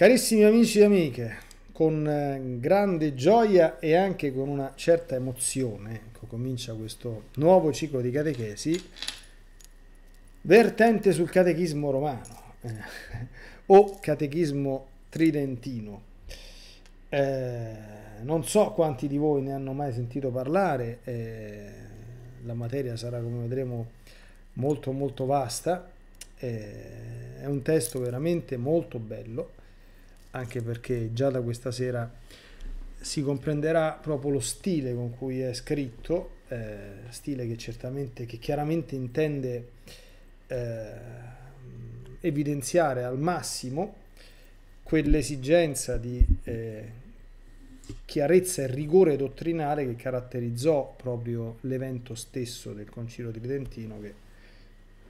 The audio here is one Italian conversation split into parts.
Carissimi amici e amiche, con eh, grande gioia e anche con una certa emozione, ecco, comincia questo nuovo ciclo di catechesi vertente sul catechismo romano eh, o catechismo tridentino. Eh, non so quanti di voi ne hanno mai sentito parlare, eh, la materia sarà, come vedremo, molto molto vasta, eh, è un testo veramente molto bello anche perché già da questa sera si comprenderà proprio lo stile con cui è scritto, eh, stile che certamente, che chiaramente intende eh, evidenziare al massimo quell'esigenza di eh, chiarezza e rigore dottrinale che caratterizzò proprio l'evento stesso del Concilio Tridentino che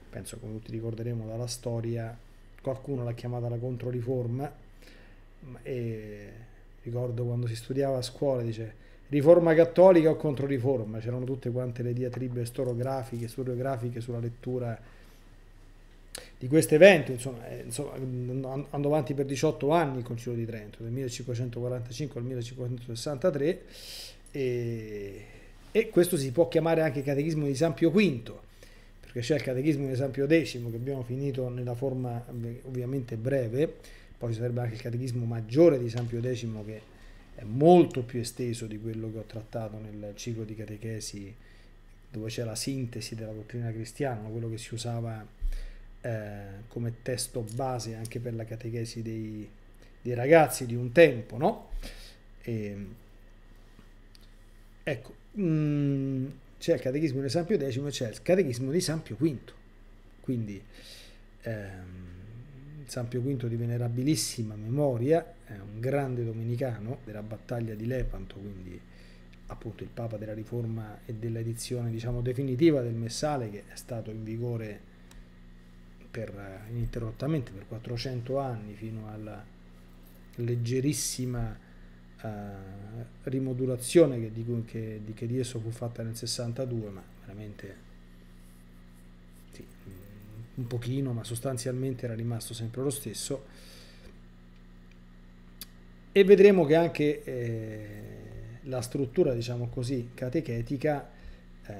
penso come tutti ricorderemo dalla storia qualcuno l'ha chiamata la Controriforma e eh, ricordo quando si studiava a scuola, dice riforma cattolica o controriforma, c'erano tutte quante le diatribe storografiche storiografiche sulla lettura di questo evento, insomma, eh, insomma, mm, andò avanti per 18 anni il Concilio di Trento, dal 1545 al 1563, e, e questo si può chiamare anche catechismo di San Pio V, perché c'è il catechismo di San Pio X che abbiamo finito nella forma eh, ovviamente breve, poi ci sarebbe anche il catechismo maggiore di San Pio X che è molto più esteso di quello che ho trattato nel ciclo di catechesi dove c'è la sintesi della dottrina cristiana, quello che si usava eh, come testo base anche per la catechesi dei, dei ragazzi di un tempo, no? E, ecco, mh, mm, c'è il catechismo di San Pio X e c'è il catechismo di San Pio V, quindi... Ehm, San Pio V di venerabilissima memoria, è un grande domenicano della battaglia di Lepanto, quindi appunto il Papa della Riforma e dell'edizione diciamo, definitiva del Messale che è stato in vigore per, ininterrottamente per 400 anni fino alla leggerissima uh, rimodulazione che di, che, di, che di esso fu fatta nel 62, ma veramente un pochino, ma sostanzialmente era rimasto sempre lo stesso. E vedremo che anche eh, la struttura, diciamo così, catechetica eh,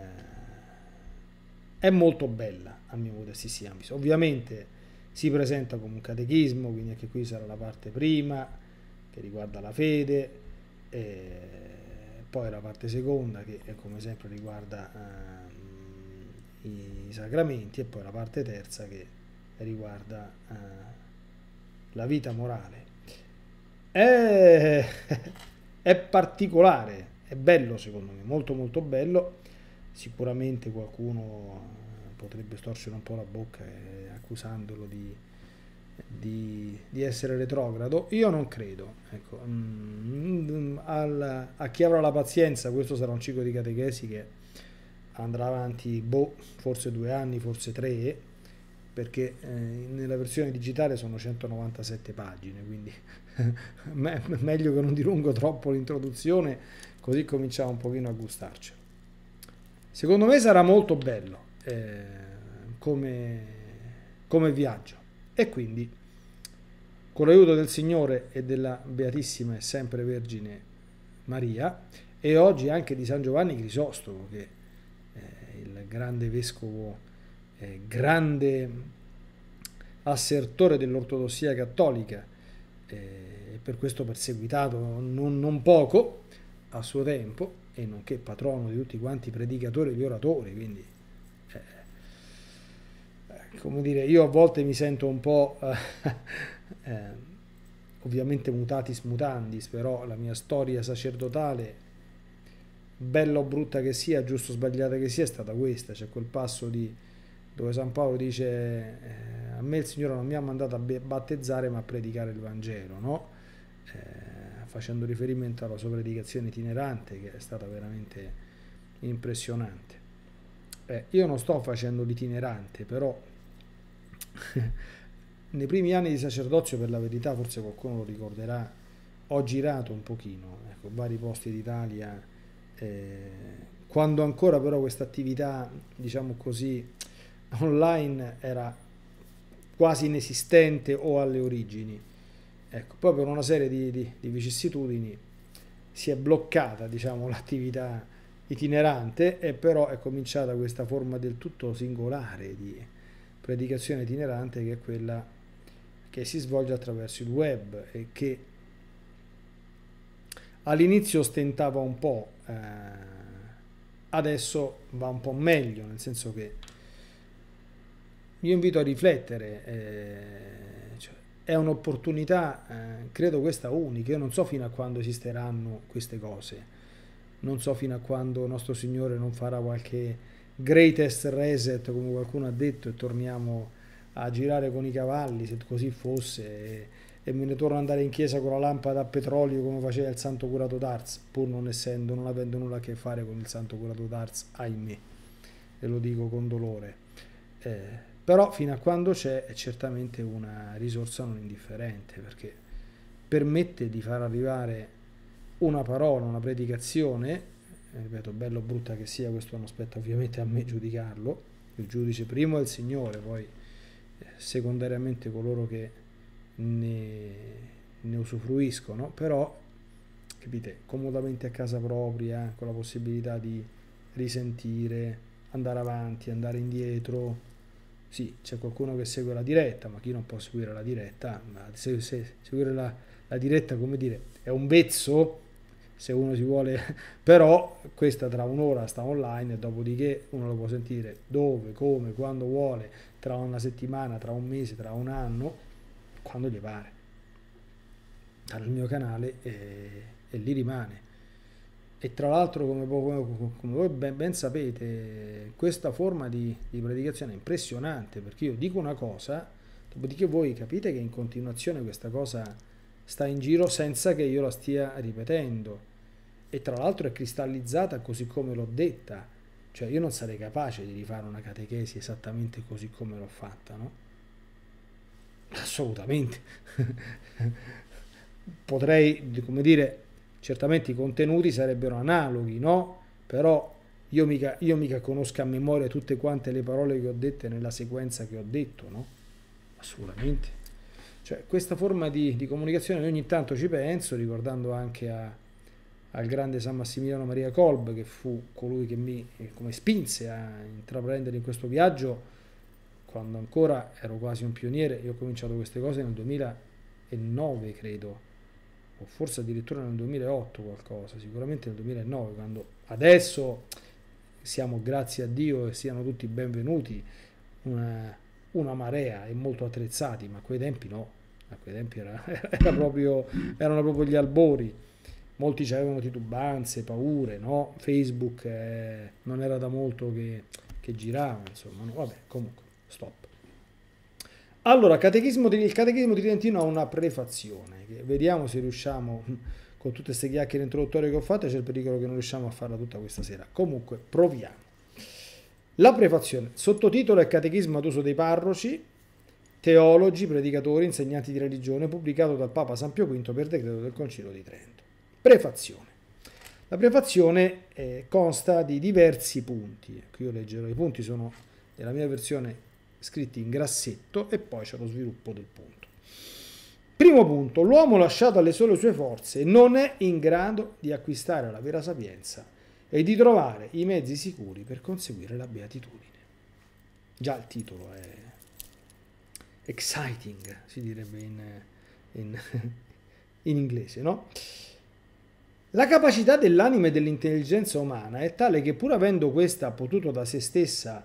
è molto bella, a mio modestissimo avviso. Ovviamente si presenta come un catechismo, quindi anche qui sarà la parte prima, che riguarda la fede, poi la parte seconda, che come sempre riguarda... Eh, i sacramenti e poi la parte terza che riguarda eh, la vita morale. È, è particolare, è bello secondo me, molto molto bello. Sicuramente qualcuno eh, potrebbe storcere un po' la bocca eh, accusandolo di, di, di, essere retrogrado. Io non credo. Ecco, mm, mm al, a chi avrà la pazienza, questo sarà un ciclo di catechesi che andrà avanti boh, forse due anni, forse tre, perché eh, nella versione digitale sono 197 pagine, quindi me meglio che non dilungo troppo l'introduzione, così cominciamo un pochino a gustarci. Secondo me sarà molto bello eh, come, come viaggio e quindi con l'aiuto del Signore e della Beatissima e sempre Vergine Maria e oggi anche di San Giovanni Crisostomo che il grande vescovo, eh, grande assertore dell'ortodossia cattolica eh, e per questo perseguitato non, non, poco a suo tempo e nonché patrono di tutti quanti i predicatori e gli oratori, quindi eh, eh, come dire, io a volte mi sento un po' eh, ovviamente mutatis mutandis, però la mia storia sacerdotale bella o brutta che sia, giusto o sbagliata che sia, è stata questa. C'è quel passo di, dove San Paolo dice eh, a me il Signore non mi ha mandato a battezzare ma a predicare il Vangelo, no? eh, facendo riferimento alla sua predicazione itinerante che è stata veramente impressionante. Eh, io non sto facendo l'itinerante, però nei primi anni di sacerdozio, per la verità, forse qualcuno lo ricorderà, ho girato un pochino, ecco, vari posti d'Italia eh, quando ancora però questa attività, diciamo così, online era quasi inesistente o alle origini. Ecco, poi per una serie di, di, di vicissitudini si è bloccata diciamo, l'attività itinerante e però è cominciata questa forma del tutto singolare di predicazione itinerante che è quella che si svolge attraverso il web e che all'inizio stentava un po', eh, adesso va un po' meglio, nel senso che io invito a riflettere, eh, cioè, è un'opportunità, eh, credo questa unica, io non so fino a quando esisteranno queste cose, non so fino a quando nostro Signore non farà qualche greatest reset, come qualcuno ha detto, e torniamo a girare con i cavalli, se così fosse e me ne torno ad andare in chiesa con la lampada a petrolio come faceva il santo curato d'Ars, pur non essendo, non avendo nulla a che fare con il santo curato d'Ars, ahimè, e lo dico con dolore. Eh, però fino a quando c'è è certamente una risorsa non indifferente, perché permette di far arrivare una parola, una predicazione, eh, ripeto, bello o brutta che sia, questo non spetta ovviamente a me giudicarlo, il giudice primo è il Signore, poi eh, secondariamente coloro che ne, ne usufruiscono, però capite, comodamente a casa propria, eh, con la possibilità di risentire, andare avanti, andare indietro. Sì, c'è qualcuno che segue la diretta, ma chi non può seguire la diretta? Ma se, se, seguire la, la diretta, come dire, è un vezzo, se uno si vuole, però questa tra un'ora sta online, dopodiché uno lo può sentire dove, come, quando vuole, tra una settimana, tra un mese, tra un anno, quando gli pare dal mio canale e, e lì rimane e tra l'altro come, come, voi ben, ben, sapete questa forma di, di predicazione è impressionante perché io dico una cosa dopodiché voi capite che in continuazione questa cosa sta in giro senza che io la stia ripetendo e tra l'altro è cristallizzata così come l'ho detta cioè io non sarei capace di rifare una catechesi esattamente così come l'ho fatta no? Assolutamente. Potrei, come dire, certamente i contenuti sarebbero analoghi, no? Però io mica, io mica conosco a memoria tutte quante le parole che ho dette nella sequenza che ho detto, no? Assolutamente. Cioè, questa forma di, di comunicazione ogni tanto ci penso, ricordando anche a, al grande San Massimiliano Maria Kolb, che fu colui che mi eh, come spinse a intraprendere in questo viaggio quando ancora ero quasi un pioniere, io ho cominciato queste cose nel 2009 credo, o forse addirittura nel 2008 qualcosa, sicuramente nel 2009, quando adesso siamo grazie a Dio e siano tutti benvenuti, una, una marea e molto attrezzati, ma a quei tempi no, a quei tempi era, era proprio, erano proprio gli albori molti avevano titubanze, paure, no? Facebook eh, non era da molto che, che girava, insomma, no? vabbè, comunque. Stop. Allora, catechismo di, il catechismo di Trentino ha una prefazione, vediamo se riusciamo, con tutte queste chiacchiere introduttorie che ho fatto, c'è il pericolo che non riusciamo a farla tutta questa sera. Comunque, proviamo. La prefazione, sottotitolo è Catechismo ad uso dei parroci, teologi, predicatori, insegnanti di religione, pubblicato dal Papa San Pio V per decreto del Concilio di Trento. Prefazione. La prefazione eh, consta di diversi punti, qui io leggerò, i punti sono nella mia versione scritti in grassetto e poi c'è lo sviluppo del punto. Primo punto, l'uomo lasciato alle sole sue forze non è in grado di acquistare la vera sapienza e di trovare i mezzi sicuri per conseguire la beatitudine. Già il titolo è exciting, si direbbe in, in, in inglese, no? La capacità dell'anima e dell'intelligenza umana è tale che pur avendo questa potuto da se stessa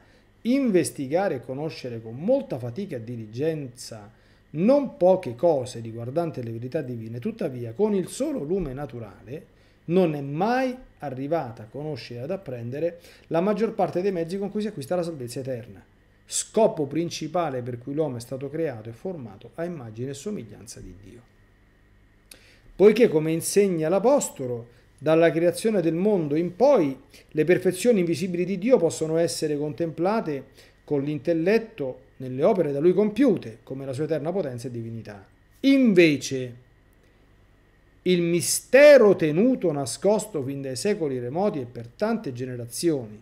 investigare e conoscere con molta fatica e diligenza non poche cose riguardanti le verità divine, tuttavia con il solo lume naturale non è mai arrivata a conoscere ad apprendere la maggior parte dei mezzi con cui si acquista la salvezza eterna, scopo principale per cui l'uomo è stato creato e formato a immagine e somiglianza di Dio. Poiché, come insegna l'Apostolo, dalla creazione del mondo in poi le perfezioni invisibili di Dio possono essere contemplate con l'intelletto nelle opere da lui compiute, come la sua eterna potenza e divinità. Invece, il mistero tenuto nascosto fin dai secoli remoti e per tante generazioni,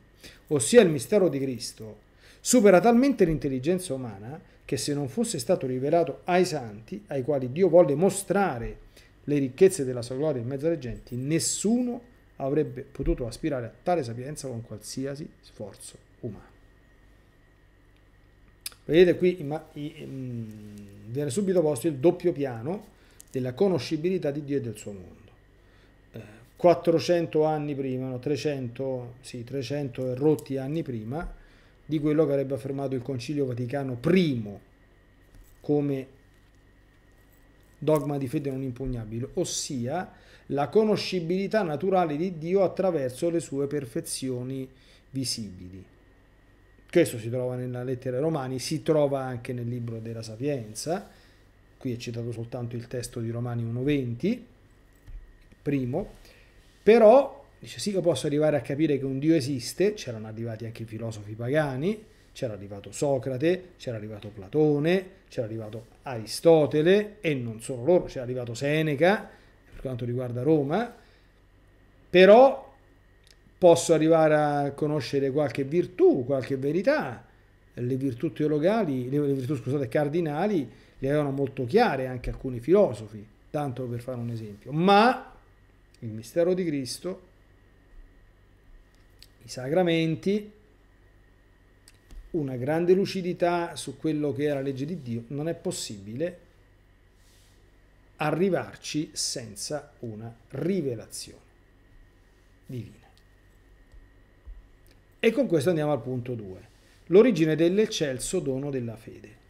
ossia il mistero di Cristo, supera talmente l'intelligenza umana che se non fosse stato rivelato ai santi, ai quali Dio volle mostrare le ricchezze della sua gloria in mezzo alle genti, nessuno avrebbe potuto aspirare a tale sapienza con qualsiasi sforzo umano. Vedete qui mm, viene subito posto il doppio piano della conoscibilità di Dio e del suo mondo. 400 eh, anni prima, no, 300, sì, 300 rotti anni prima, di quello che avrebbe affermato il Concilio Vaticano I come dogma di fede non impugnabile, ossia la conoscibilità naturale di Dio attraverso le sue perfezioni visibili. Questo si trova nella lettera ai Romani, si trova anche nel libro della Sapienza, qui è citato soltanto il testo di Romani 1.20, primo, però dice sì che posso arrivare a capire che un Dio esiste, c'erano arrivati anche i filosofi pagani, c'era arrivato Socrate, c'era arrivato Platone, c'era arrivato Aristotele e non solo loro, c'era arrivato Seneca per quanto riguarda Roma, però posso arrivare a conoscere qualche virtù, qualche verità, le virtù teologali, le virtù scusate, cardinali le avevano molto chiare anche alcuni filosofi, tanto per fare un esempio, ma il mistero di Cristo, i sacramenti, una grande lucidità su quello che è la legge di Dio, non è possibile arrivarci senza una rivelazione divina. E con questo andiamo al punto 2, l'origine dell'eccelso dono della fede.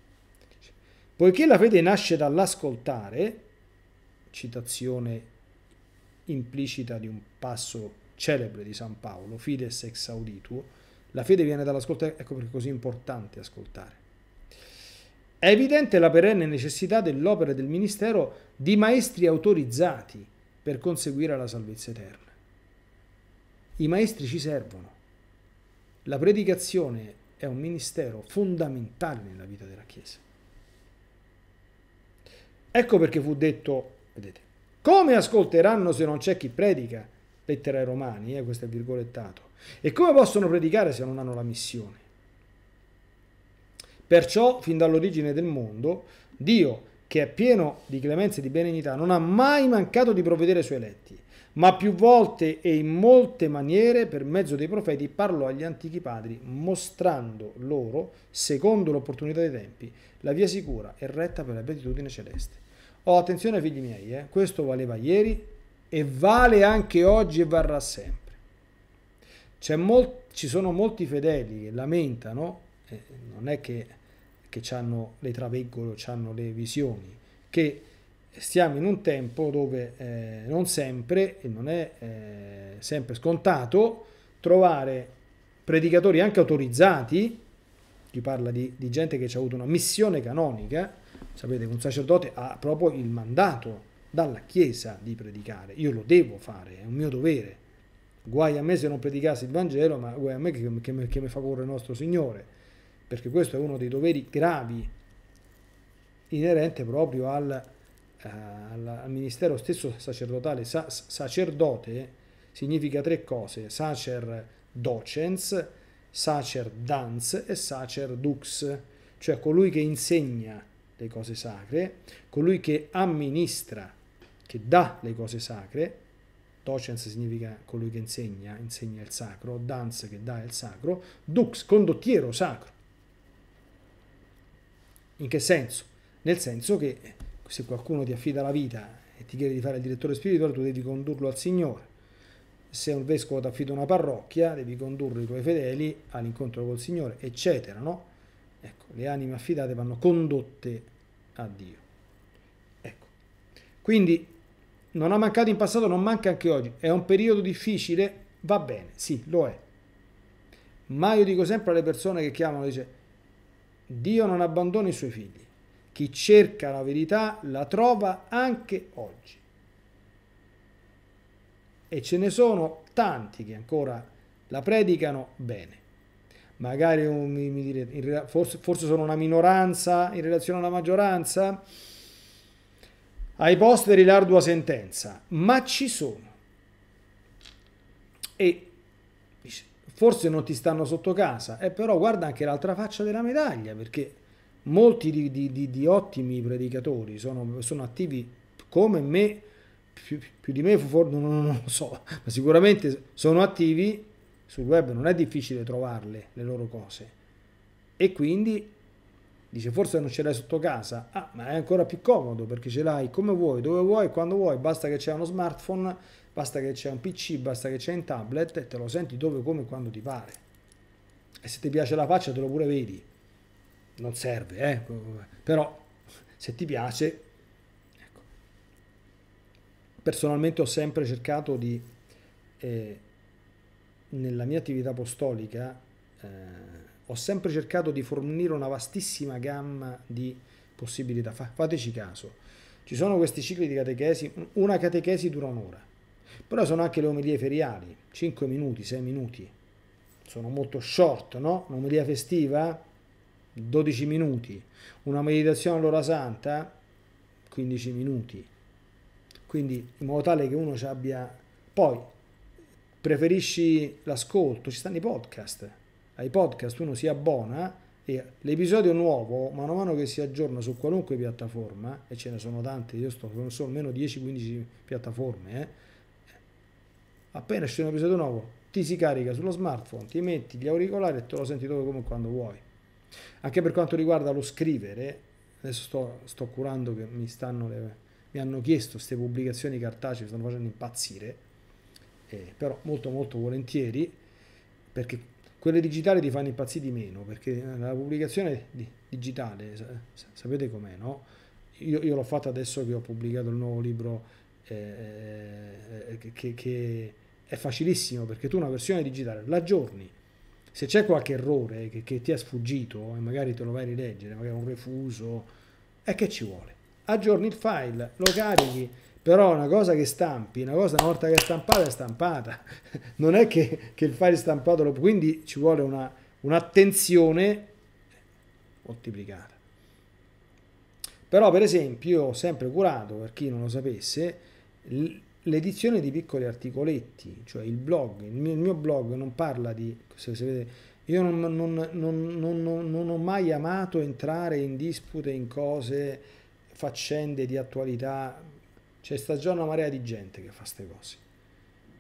Poiché la fede nasce dall'ascoltare, citazione implicita di un passo celebre di San Paolo, Fides ex audituo, la fede viene dall'ascolto, ecco perché è così importante ascoltare. È evidente la perenne necessità dell'opera e del ministero di maestri autorizzati per conseguire la salvezza eterna. I maestri ci servono. La predicazione è un ministero fondamentale nella vita della Chiesa. Ecco perché fu detto, vedete, come ascolteranno se non c'è chi predica? Lettera ai Romani, eh, questo è virgolettato. E come possono predicare se non hanno la missione? Perciò, fin dall'origine del mondo, Dio, che è pieno di clemenza e di benignità, non ha mai mancato di provvedere ai suoi eletti, ma più volte e in molte maniere, per mezzo dei profeti, parlò agli antichi padri, mostrando loro, secondo l'opportunità dei tempi, la via sicura e retta per la beatitudine celeste. Oh, attenzione figli miei, eh? questo valeva ieri e vale anche oggi e varrà sempre. Mol, ci sono molti fedeli che lamentano, eh, non è che, che hanno le traveggole, hanno le visioni, che stiamo in un tempo dove eh, non sempre, e non è eh, sempre scontato, trovare predicatori anche autorizzati, chi parla di, di gente che ci ha avuto una missione canonica, sapete che un sacerdote ha proprio il mandato dalla Chiesa di predicare, io lo devo fare, è un mio dovere, Guai a me se non predicassi il Vangelo, ma guai a me che, che, che mi fa correre il nostro Signore, perché questo è uno dei doveri gravi inerente proprio al, uh, al ministero stesso sacerdotale. Sa, sacerdote significa tre cose, sacer docens, sacerdans e sacerdux, cioè colui che insegna le cose sacre, colui che amministra, che dà le cose sacre, docens significa colui che insegna, insegna il sacro, dans che dà il sacro, dux, condottiero sacro. In che senso? Nel senso che se qualcuno ti affida la vita e ti chiede di fare il direttore spirituale, tu devi condurlo al Signore. Se un vescovo ti affida una parrocchia, devi condurre i tuoi fedeli all'incontro col Signore, eccetera, no? Ecco, le anime affidate vanno condotte a Dio. Ecco. Quindi non ha mancato in passato, non manca anche oggi. È un periodo difficile, va bene, sì, lo è. Ma io dico sempre alle persone che chiamano, dice, Dio non abbandona i suoi figli. Chi cerca la verità la trova anche oggi. E ce ne sono tanti che ancora la predicano bene. Magari forse sono una minoranza in relazione alla maggioranza, ai posteri l'ardua sentenza, ma ci sono. E forse non ti stanno sotto casa, eh, però guarda anche l'altra faccia della medaglia, perché molti di, di, di, di ottimi predicatori sono, sono, attivi come me, più, più di me, for, non, non lo so, ma sicuramente sono attivi sul web, non è difficile trovarle le loro cose. E quindi Dice forse non ce l'hai sotto casa, ah, ma è ancora più comodo perché ce l'hai come vuoi, dove vuoi, quando vuoi, basta che c'è uno smartphone, basta che c'è un PC, basta che c'è un tablet e te lo senti dove, come, quando ti pare. E se ti piace la faccia te lo pure vedi. Non serve, eh? però se ti piace... Ecco. Personalmente ho sempre cercato di, eh, nella mia attività apostolica, eh, ho sempre cercato di fornire una vastissima gamma di possibilità. fateci caso, ci sono questi cicli di catechesi, una catechesi dura un'ora, però sono anche le omelie feriali, 5 minuti, 6 minuti, sono molto short, no? Un'omelia festiva, 12 minuti, una meditazione all'ora santa, 15 minuti. Quindi in modo tale che uno ci abbia... Poi, preferisci l'ascolto, ci stanno i podcast, ai podcast uno si abbona e l'episodio nuovo, mano a mano che si aggiorna su qualunque piattaforma, e ce ne sono tante, io sto con so, almeno 10-15 piattaforme, eh, appena esce un episodio nuovo, ti si carica sullo smartphone, ti metti gli auricolari e te lo senti dove come quando vuoi. Anche per quanto riguarda lo scrivere, adesso sto, sto curando che mi stanno le, mi hanno chiesto queste pubblicazioni cartacee, mi stanno facendo impazzire, eh, però molto molto volentieri, perché quelle digitali ti fanno impazzire di meno, perché la pubblicazione digitale, sapete com'è, no? Io, io l'ho fatta adesso che ho pubblicato il nuovo libro eh, eh, eh che, che, è facilissimo, perché tu una versione digitale la aggiorni Se c'è qualche errore che, che ti è sfuggito e magari te lo vai a rileggere, magari un refuso, è che ci vuole. Aggiorni il file, lo carichi però una cosa che stampi, una cosa una volta che è stampata è stampata, non è che, che il file stampato lo... quindi ci vuole un'attenzione moltiplicata. Però per esempio io ho sempre curato, per chi non lo sapesse, l'edizione di piccoli articoletti, cioè il blog, il mio, il mio blog non parla di... Se, se vedete, io non, non, non, non, ho mai amato entrare in dispute, in cose, faccende di attualità c'è sta già una marea di gente che fa queste cose.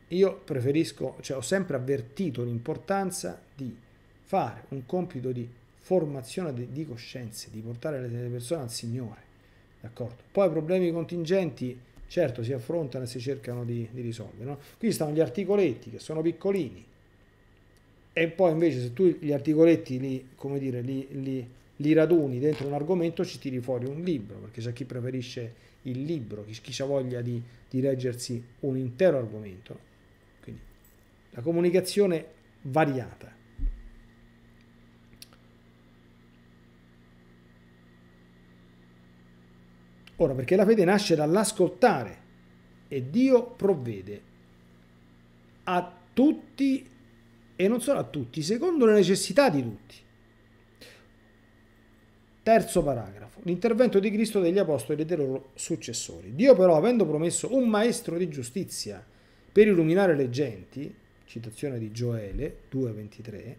Io preferisco, cioè ho sempre avvertito l'importanza di fare un compito di formazione di, di coscienze, di portare le, le persone al Signore, d'accordo? Poi problemi contingenti, certo, si affrontano e si cercano di, di risolvere, no? Qui stanno gli articoletti, che sono piccolini, e poi invece se tu gli articoletti li, come dire, li, li, li raduni dentro un argomento ci tiri fuori un libro, perché c'è chi preferisce il libro, chi, chi ha voglia di, di leggersi un intero argomento. Quindi la comunicazione variata. Ora, perché la fede nasce dall'ascoltare e Dio provvede a tutti e non solo a tutti, secondo le necessità di tutti. Terzo paragrafo. L'intervento di Cristo degli Apostoli e dei loro successori. Dio però, avendo promesso un maestro di giustizia per illuminare le genti, citazione di Gioele 2.23,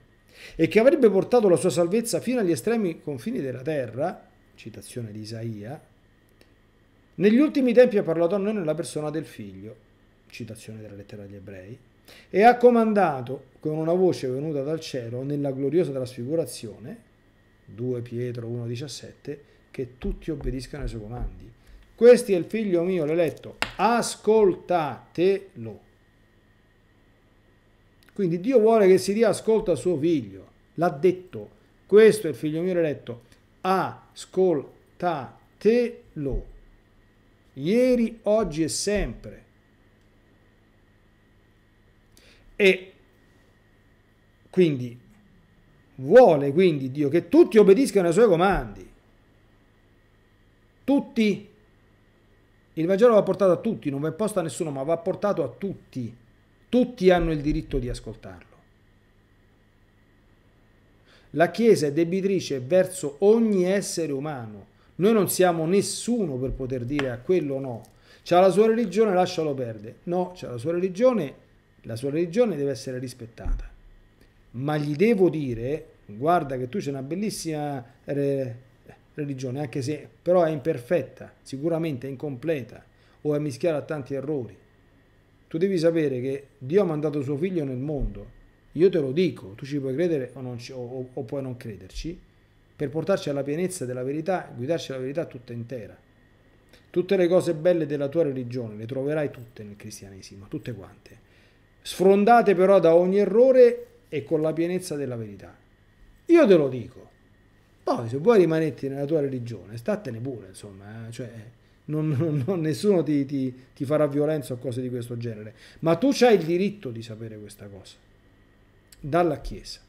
e che avrebbe portato la sua salvezza fino agli estremi confini della terra, citazione di Isaia, negli ultimi tempi ha parlato a noi nella persona del figlio, citazione della lettera agli ebrei, e ha comandato con una voce venuta dal cielo nella gloriosa trasfigurazione 2 Pietro 1,17, che tutti obbediscano ai suoi comandi. Questo è il figlio mio, l'eletto, ascoltatelo. Quindi Dio vuole che si dia ascolto al suo figlio, l'ha detto, questo è il figlio mio, l'eletto, ascoltatelo. Ieri, oggi e sempre. E quindi Vuole quindi Dio che tutti obbediscano ai suoi comandi. Tutti. Il Vangelo va portato a tutti, non va imposto a nessuno, ma va portato a tutti. Tutti hanno il diritto di ascoltarlo. La Chiesa è debitrice verso ogni essere umano. Noi non siamo nessuno per poter dire a quello no. C'ha la sua religione, lascialo perdere. No, c'ha la sua religione, la sua religione deve essere rispettata ma gli devo dire, guarda che tu c'è una bellissima re, religione, anche se però è imperfetta, sicuramente è incompleta o è mischiata a tanti errori. Tu devi sapere che Dio ha mandato suo figlio nel mondo. Io te lo dico, tu ci puoi credere o, ci, o, o puoi non crederci, per portarci alla pienezza della verità, guidarci alla verità tutta intera. Tutte le cose belle della tua religione le troverai tutte nel cristianesimo, tutte quante. Sfrondate però da ogni errore e con la pienezza della verità. Io te lo dico. Poi se vuoi rimanerti nella tua religione, statene pure, insomma, eh. cioè, non, non, non, nessuno ti, ti, ti farà violenza o cose di questo genere, ma tu hai il diritto di sapere questa cosa, dalla Chiesa.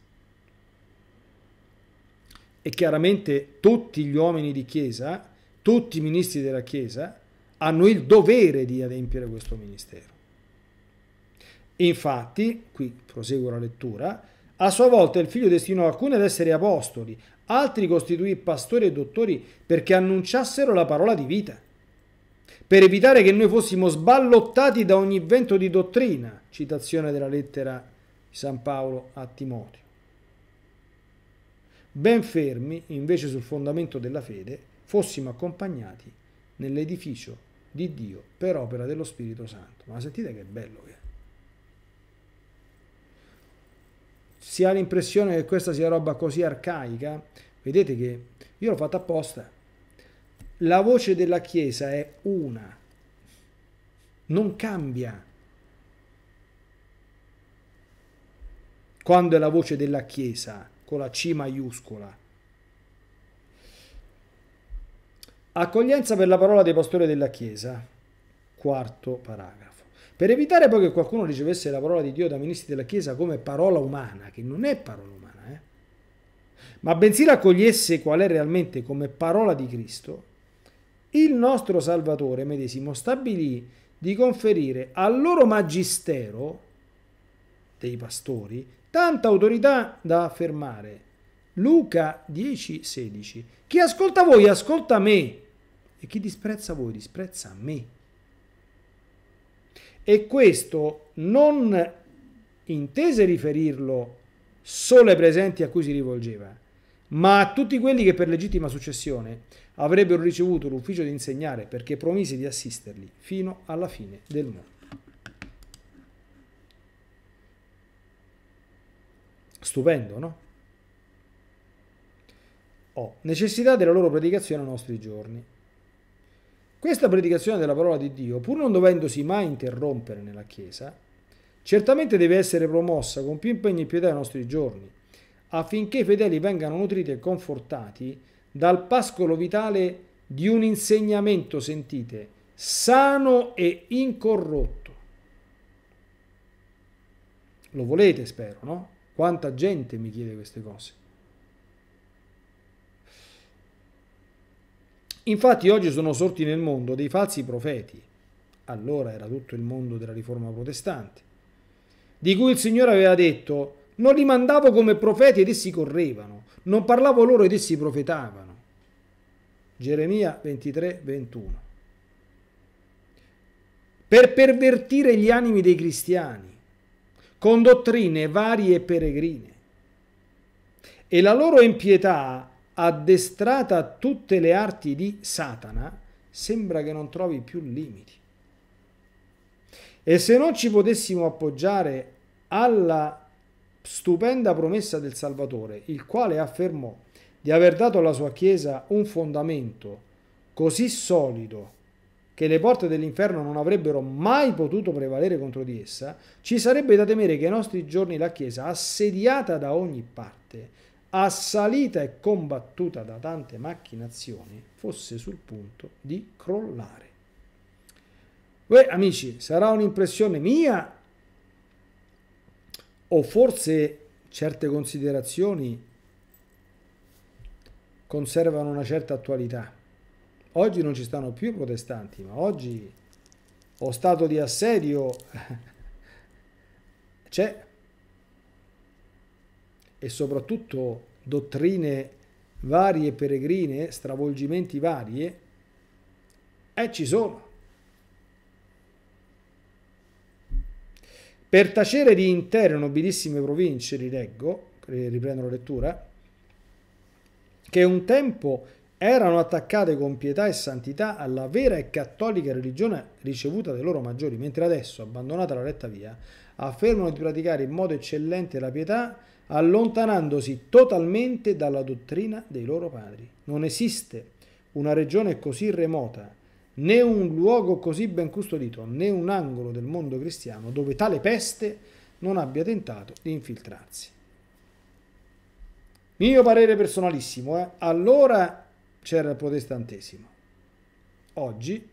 E chiaramente tutti gli uomini di Chiesa, tutti i ministri della Chiesa, hanno il dovere di adempiere questo ministero. Infatti, qui proseguo la lettura, a sua volta il figlio destinò alcuni ad essere apostoli, altri costituì pastori e dottori perché annunciassero la parola di vita, per evitare che noi fossimo sballottati da ogni vento di dottrina, citazione della lettera di San Paolo a Timoteo. Ben fermi, invece sul fondamento della fede, fossimo accompagnati nell'edificio di Dio per opera dello Spirito Santo. Ma sentite che bello che è. si ha l'impressione che questa sia roba così arcaica, vedete che io l'ho fatta apposta. La voce della Chiesa è una, non cambia. Quando è la voce della Chiesa, con la C maiuscola. Accoglienza per la parola dei pastori della Chiesa, quarto paragrafo. Per evitare poi che qualcuno ricevesse la parola di Dio da ministri della Chiesa come parola umana, che non è parola umana, eh? ma bensì l'accogliesse qual è realmente come parola di Cristo, il nostro Salvatore medesimo stabilì di conferire al loro magistero dei pastori tanta autorità da affermare. Luca 10:16 Chi ascolta voi ascolta me e chi disprezza voi disprezza me e questo non intese riferirlo solo ai presenti a cui si rivolgeva, ma a tutti quelli che per legittima successione avrebbero ricevuto l'ufficio di insegnare perché promise di assisterli fino alla fine del mondo. Stupendo, no? Oh, necessità della loro predicazione ai nostri giorni. Questa predicazione della parola di Dio, pur non dovendosi mai interrompere nella Chiesa, certamente deve essere promossa con più impegno e pietà ai nostri giorni, affinché i fedeli vengano nutriti e confortati dal pascolo vitale di un insegnamento, sentite, sano e incorrotto. Lo volete, spero, no? Quanta gente mi chiede queste cose. Infatti oggi sono sorti nel mondo dei falsi profeti, allora era tutto il mondo della riforma protestante, di cui il Signore aveva detto, non li mandavo come profeti ed essi correvano, non parlavo loro ed essi profetavano. Geremia 23, 21. Per pervertire gli animi dei cristiani, con dottrine varie e peregrine. E la loro impietà addestrata a tutte le arti di Satana, sembra che non trovi più limiti. E se non ci potessimo appoggiare alla stupenda promessa del Salvatore, il quale affermò di aver dato alla sua Chiesa un fondamento così solido che le porte dell'inferno non avrebbero mai potuto prevalere contro di essa, ci sarebbe da temere che ai nostri giorni la Chiesa, assediata da ogni parte, assalita e combattuta da tante macchinazioni, fosse sul punto di crollare. Beh, amici, sarà un'impressione mia o forse certe considerazioni conservano una certa attualità. Oggi non ci stanno più i protestanti, ma oggi o stato di assedio c'è e soprattutto dottrine varie peregrine, stravolgimenti varie, eh, ci sono. Per tacere di intere nobilissime province, rileggo, eh, riprendo la lettura, che un tempo erano attaccate con pietà e santità alla vera e cattolica religione ricevuta dai loro maggiori, mentre adesso, abbandonata la retta via, affermano di praticare in modo eccellente la pietà allontanandosi totalmente dalla dottrina dei loro padri. Non esiste una regione così remota, né un luogo così ben custodito, né un angolo del mondo cristiano dove tale peste non abbia tentato di infiltrarsi. Mio parere personalissimo, eh? allora c'era il protestantesimo. Oggi,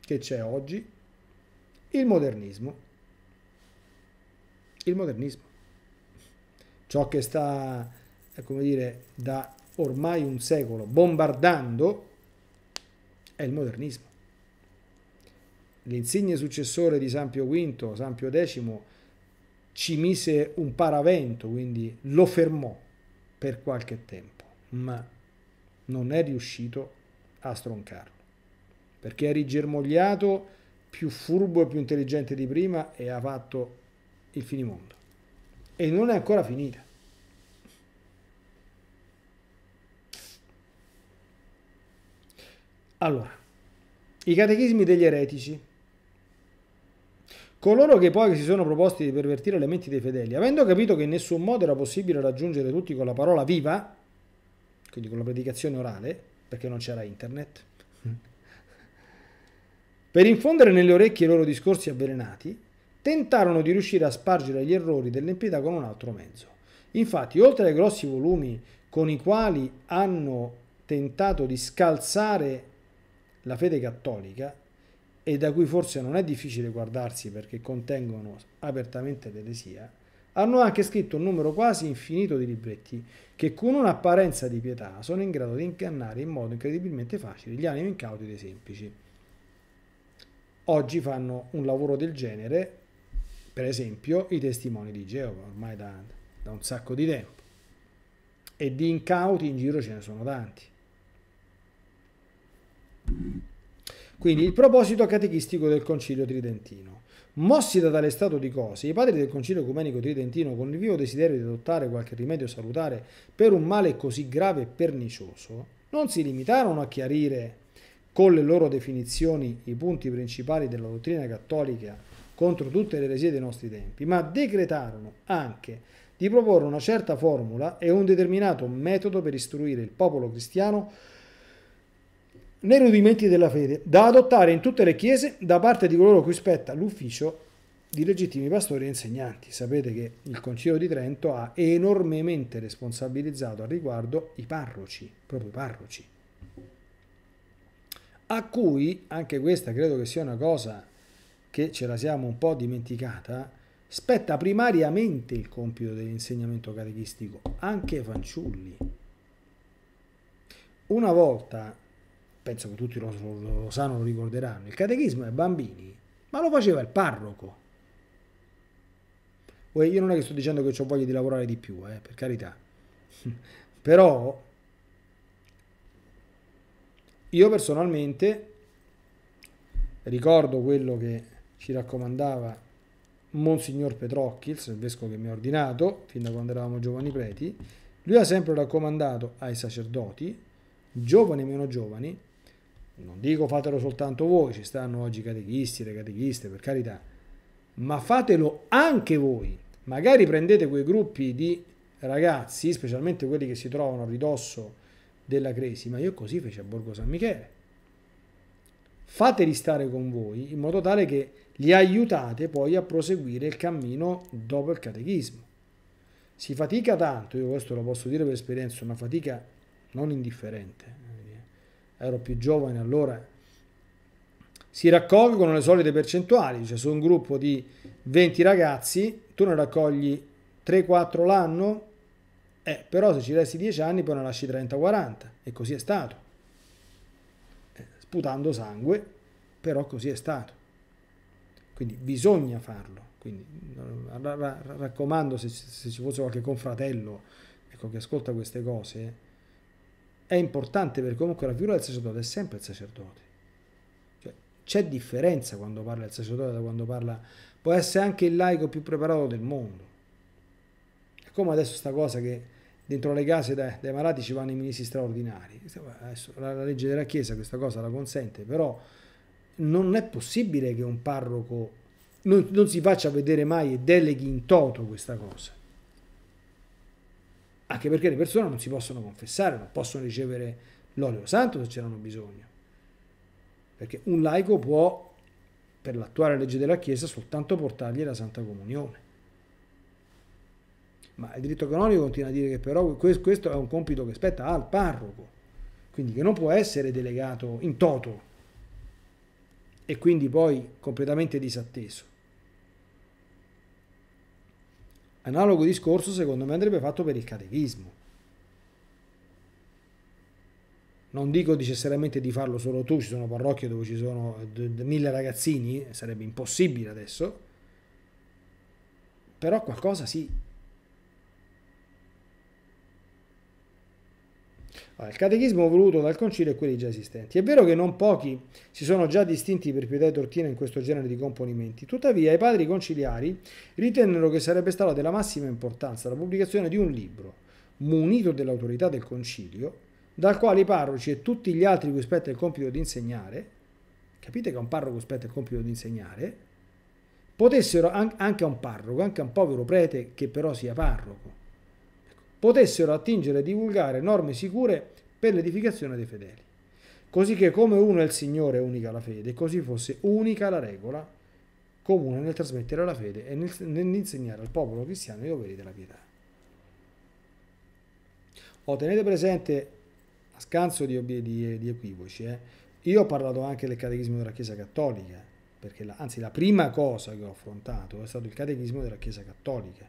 che c'è oggi? Il modernismo. Il modernismo ciò che sta, eh, come dire, da ormai un secolo bombardando è il modernismo. L'insigne successore di San Pio V, San Pio X, ci mise un paravento, quindi lo fermò per qualche tempo, ma non è riuscito a stroncarlo, perché è rigermogliato più furbo e più intelligente di prima e ha fatto il finimondo e non è ancora finita. Allora, i catechismi degli eretici. Coloro che poi si sono proposti di pervertire le menti dei fedeli, avendo capito che in nessun modo era possibile raggiungere tutti con la parola viva, quindi con la predicazione orale, perché non c'era internet, mm. per infondere nelle orecchie i loro discorsi avvelenati, tentarono di riuscire a spargere gli errori dell'empietà con un altro mezzo. Infatti, oltre ai grossi volumi con i quali hanno tentato di scalzare la fede cattolica, e da cui forse non è difficile guardarsi perché contengono apertamente l'eresia, hanno anche scritto un numero quasi infinito di libretti che con un'apparenza di pietà sono in grado di ingannare in modo incredibilmente facile gli animi incauti dei semplici. Oggi fanno un lavoro del genere per esempio i testimoni di Geova, ormai da, da un sacco di tempo. E di incauti in giro ce ne sono tanti. Quindi il proposito catechistico del Concilio Tridentino. Mossi da tale stato di cose, i padri del Concilio Ecumenico Tridentino, con il vivo desiderio di adottare qualche rimedio salutare per un male così grave e pernicioso, non si limitarono a chiarire con le loro definizioni i punti principali della dottrina cattolica contro tutte le eresie dei nostri tempi, ma decretarono anche di proporre una certa formula e un determinato metodo per istruire il popolo cristiano nei rudimenti della fede, da adottare in tutte le chiese da parte di coloro cui spetta l'ufficio di legittimi pastori e insegnanti. Sapete che il Concilio di Trento ha enormemente responsabilizzato al riguardo i parroci, proprio i parroci, a cui anche questa credo che sia una cosa che ce la siamo un po' dimenticata, spetta primariamente il compito dell'insegnamento catechistico, anche ai fanciulli. Una volta, penso che tutti lo, lo, lo sanno, lo ricorderanno, il catechismo ai bambini, ma lo faceva il parroco. Io non è che sto dicendo che ho voglia di lavorare di più, eh, per carità. Però io personalmente ricordo quello che ci raccomandava Monsignor Petrocchis, il vescovo che mi ha ordinato fin da quando eravamo giovani preti, lui ha sempre raccomandato ai sacerdoti, giovani e meno giovani, non dico fatelo soltanto voi, ci stanno oggi i catechisti, le catechiste, per carità, ma fatelo anche voi. Magari prendete quei gruppi di ragazzi, specialmente quelli che si trovano a ridosso della crisi, ma io così feci a Borgo San Michele fateli stare con voi in modo tale che li aiutate poi a proseguire il cammino dopo il catechismo. Si fatica tanto, io questo lo posso dire per esperienza, una fatica non indifferente. Ero più giovane allora. Si raccolgono le solite percentuali, cioè su un gruppo di 20 ragazzi tu ne raccogli 3-4 l'anno, eh, però se ci resti 10 anni poi ne lasci 30-40 e così è stato sputando sangue, però così è stato. Quindi bisogna farlo. Quindi eh, raccomando, se, se ci fosse qualche confratello ecco, che ascolta queste cose, è importante perché comunque la figura del sacerdote è sempre il sacerdote. Cioè, c'è differenza quando parla il sacerdote da quando parla... Può essere anche il laico più preparato del mondo. È come adesso sta cosa che dentro le case dai, dai malati ci vanno i ministri straordinari. Adesso, la, la legge della Chiesa questa cosa la consente, però non è possibile che un parroco non, non, si faccia vedere mai e deleghi in toto questa cosa. Anche perché le persone non si possono confessare, non possono ricevere l'olio santo se ce n'hanno bisogno. Perché un laico può, per l'attuale legge della Chiesa, soltanto portargli la Santa Comunione ma il diritto canonico continua a dire che però questo è un compito che spetta al parroco, quindi che non può essere delegato in toto e quindi poi completamente disatteso. Analogo discorso secondo me andrebbe fatto per il catechismo. Non dico necessariamente di farlo solo tu, ci sono parrocchie dove ci sono mille ragazzini, sarebbe impossibile adesso, però qualcosa sì Il catechismo voluto dal concilio e quelli già esistenti. È vero che non pochi si sono già distinti per pietà e tortina in questo genere di componimenti, tuttavia i padri conciliari ritennero che sarebbe stata della massima importanza la pubblicazione di un libro, munito dell'autorità del concilio, dal quale i parroci e tutti gli altri cui spetta il compito di insegnare, capite che a un parroco spetta il compito di insegnare, potessero, anche a un parroco, anche a un povero prete che però sia parroco, potessero attingere e divulgare norme sicure per l'edificazione dei fedeli. Così che come uno è il Signore è unica la fede, così fosse unica la regola comune nel trasmettere la fede e nell'insegnare al popolo cristiano i doveri della pietà. O oh, tenete presente, a scanso di, di, di equivoci, eh, io ho parlato anche del catechismo della Chiesa Cattolica, perché la, anzi la prima cosa che ho affrontato è stato il catechismo della Chiesa Cattolica,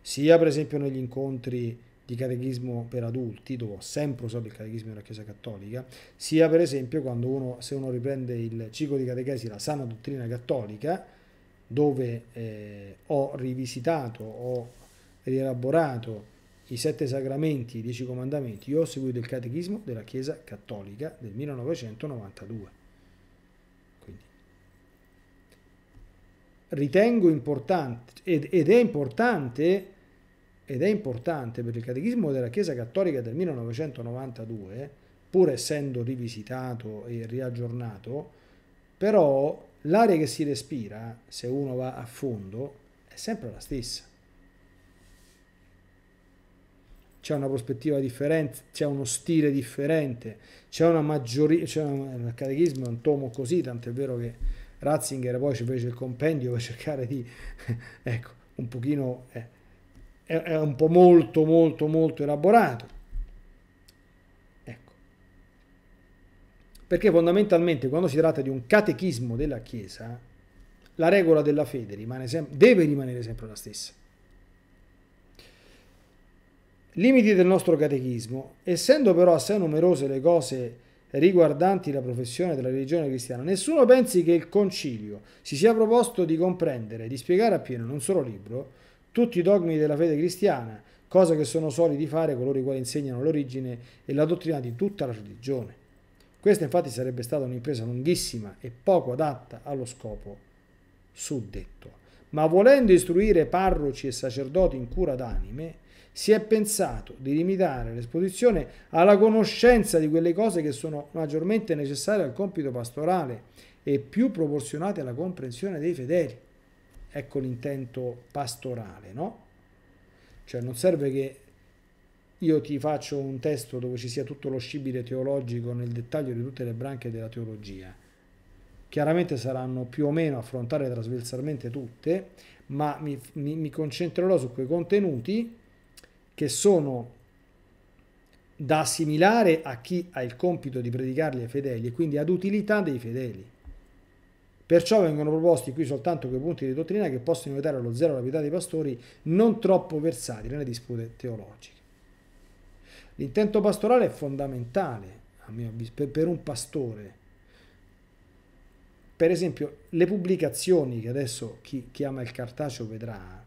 sia per esempio negli incontri di catechismo per adulti, dove ho sempre usato il catechismo della Chiesa Cattolica, sia per esempio quando uno, se uno riprende il ciclo di catechesi, la sana dottrina cattolica, dove eh, ho rivisitato, ho rielaborato i sette sacramenti, i dieci comandamenti, io ho seguito il catechismo della Chiesa Cattolica del 1992. Quindi, ritengo importante, ed, ed è importante ed è importante per il Catechismo della Chiesa Cattolica del 1992, pur essendo rivisitato e riaggiornato, però l'aria che si respira, se uno va a fondo, è sempre la stessa. C'è una prospettiva differente, c'è uno stile differente, c'è una maggioria, il eh, catechismo è un tomo così, tant'è vero che Ratzinger poi ci fece il compendio per cercare di, ecco, un pochino... Eh, è un po' molto molto molto elaborato. Ecco. Perché fondamentalmente quando si tratta di un catechismo della Chiesa, la regola della fede rimane deve rimanere sempre la stessa. Limiti del nostro catechismo, essendo però assai numerose le cose riguardanti la professione della religione cristiana, nessuno pensi che il concilio si sia proposto di comprendere, di spiegare appieno in un solo libro, tutti i dogmi della fede cristiana, cosa che sono soliti fare coloro i quali insegnano l'origine e la dottrina di tutta la religione. Questa infatti sarebbe stata un'impresa lunghissima e poco adatta allo scopo suddetto. Ma volendo istruire parroci e sacerdoti in cura d'anime, si è pensato di limitare l'esposizione alla conoscenza di quelle cose che sono maggiormente necessarie al compito pastorale e più proporzionate alla comprensione dei fedeli ecco l'intento pastorale, no? Cioè non serve che io ti faccio un testo dove ci sia tutto lo scibile teologico nel dettaglio di tutte le branche della teologia. Chiaramente saranno più o meno affrontate trasversalmente tutte, ma mi, mi, mi concentrerò su quei contenuti che sono da assimilare a chi ha il compito di predicarli ai fedeli e quindi ad utilità dei fedeli. Perciò vengono proposti qui soltanto quei punti di dottrina che possono aiutare allo zero la vita dei pastori non troppo versati nelle dispute teologiche. L'intento pastorale è fondamentale, a mio avviso, per, un pastore. Per esempio, le pubblicazioni che adesso chi, chi ama il cartaceo vedrà,